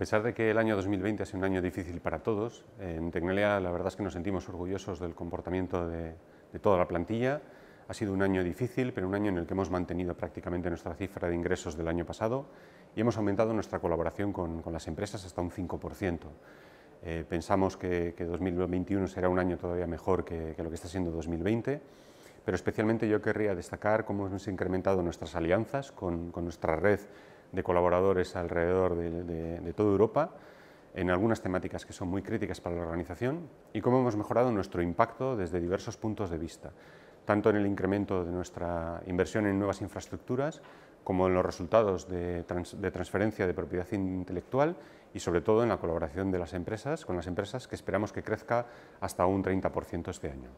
A pesar de que el año 2020 ha sido un año difícil para todos, en Tecnalia, la verdad es que nos sentimos orgullosos del comportamiento de, toda la plantilla. Ha sido un año difícil, pero un año en el que hemos mantenido prácticamente nuestra cifra de ingresos del año pasado y hemos aumentado nuestra colaboración con, las empresas hasta un 5%. Eh, pensamos que, 2021 será un año todavía mejor que, lo que está siendo 2020, pero especialmente yo querría destacar cómo hemos incrementado nuestras alianzas con nuestra red de colaboradores alrededor de, toda Europa en algunas temáticas que son muy críticas para la organización y cómo hemos mejorado nuestro impacto desde diversos puntos de vista, tanto en el incremento de nuestra inversión en nuevas infraestructuras como en los resultados de, de, transferencia de propiedad intelectual y sobre todo en la colaboración de las empresas con las empresas que esperamos que crezca hasta un 30% este año.